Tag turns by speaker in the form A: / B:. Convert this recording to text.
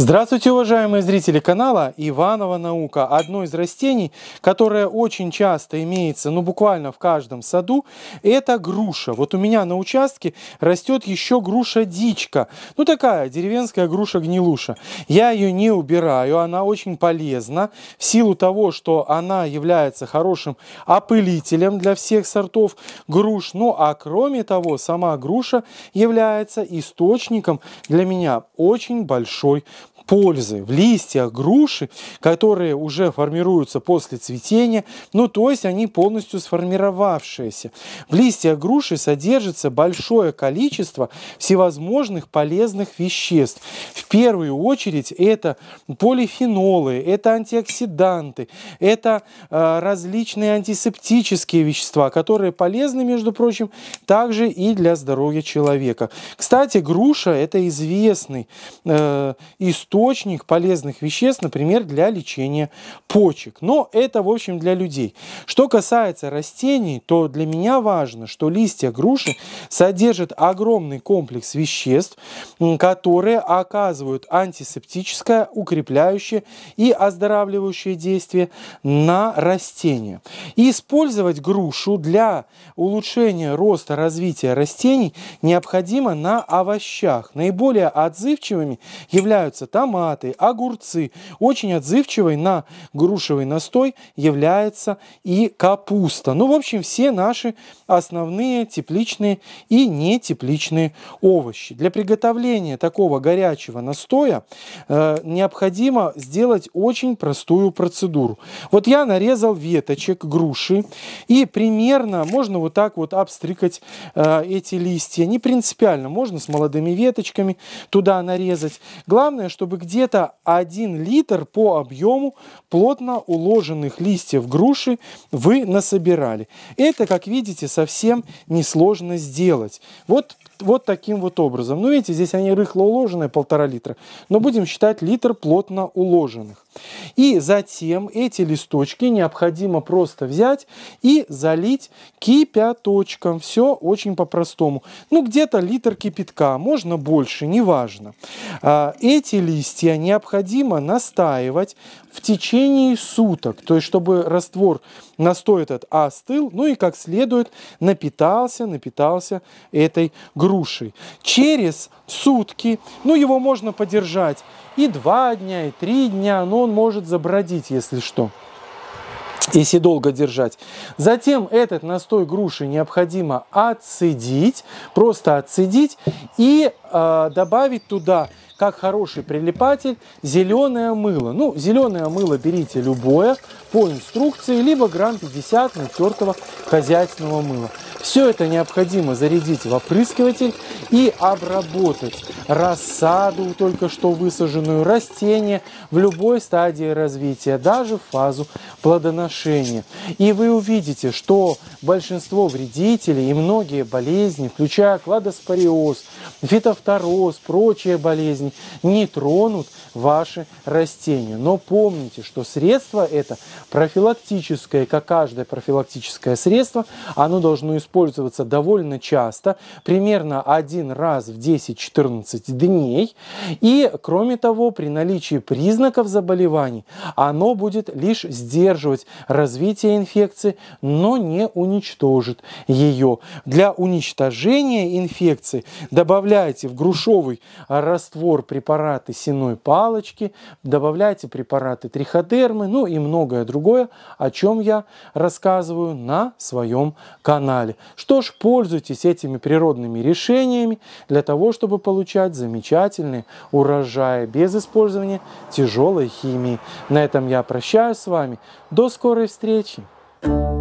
A: Здравствуйте, уважаемые зрители канала Иванова Наука. Одно из растений, которое очень часто имеется, ну буквально в каждом саду, это груша. Вот у меня на участке растет еще груша-дичка. Ну такая деревенская груша-гнилуша. Я ее не убираю, она очень полезна. В силу того, что она является хорошим опылителем для всех сортов груш. Ну а кроме того, сама груша является источником для меня очень большой пользы в листьях груши, которые уже формируются после цветения, ну то есть они полностью сформировавшиеся. В листьях груши содержится большое количество всевозможных полезных веществ. В первую очередь это полифенолы, это антиоксиданты, это э, различные антисептические вещества, которые полезны, между прочим, также и для здоровья человека. Кстати, груша – это известный э, источник источник полезных веществ, например, для лечения почек. Но это, в общем, для людей. Что касается растений, то для меня важно, что листья груши содержат огромный комплекс веществ, которые оказывают антисептическое, укрепляющее и оздоравливающее действие на растения. И использовать грушу для улучшения роста развития растений необходимо на овощах. Наиболее отзывчивыми являются там томаты, огурцы. Очень отзывчивой на грушевый настой является и капуста. Ну, в общем, все наши основные тепличные и нетепличные овощи. Для приготовления такого горячего настоя э, необходимо сделать очень простую процедуру. Вот я нарезал веточек груши и примерно можно вот так вот обстрикать э, эти листья. Не принципиально, можно с молодыми веточками туда нарезать. Главное, чтобы где-то 1 литр по объему плотно уложенных листьев груши вы насобирали. Это, как видите, совсем несложно сделать. Вот вот таким вот образом. Ну, видите, здесь они рыхло уложенные, полтора литра, но будем считать литр плотно уложенных. И затем эти листочки необходимо просто взять и залить кипяточком. Все очень по-простому. Ну, где-то литр кипятка, можно больше, неважно. А, эти листья необходимо настаивать в течение суток, то есть чтобы раствор настой этот остыл, ну и как следует напитался, напитался этой грушей. Через сутки, ну его можно подержать и два дня, и три дня, но он может забродить, если что если долго держать. Затем этот настой груши необходимо отцедить, просто отцедить и Э, добавить туда, как хороший прилипатель, зеленое мыло. Ну, зеленое мыло берите любое по инструкции, либо грамм 50 натертого хозяйственного мыла. Все это необходимо зарядить в опрыскиватель и обработать рассаду, только что высаженную, растение в любой стадии развития, даже в фазу плодоношения. И вы увидите, что большинство вредителей и многие болезни, включая кладоспориоз, фитофтора, фитофтороз, прочие болезни не тронут ваши растения. Но помните, что средство это профилактическое, как каждое профилактическое средство, оно должно использоваться довольно часто, примерно один раз в 10-14 дней. И, кроме того, при наличии признаков заболеваний оно будет лишь сдерживать развитие инфекции, но не уничтожит ее. Для уничтожения инфекции добавляйте в грушовый а раствор препараты сеной палочки, добавляйте препараты триходермы, ну и многое другое, о чем я рассказываю на своем канале. Что ж, пользуйтесь этими природными решениями для того, чтобы получать замечательные урожаи без использования тяжелой химии. На этом я прощаюсь с вами. До скорой встречи! Thank you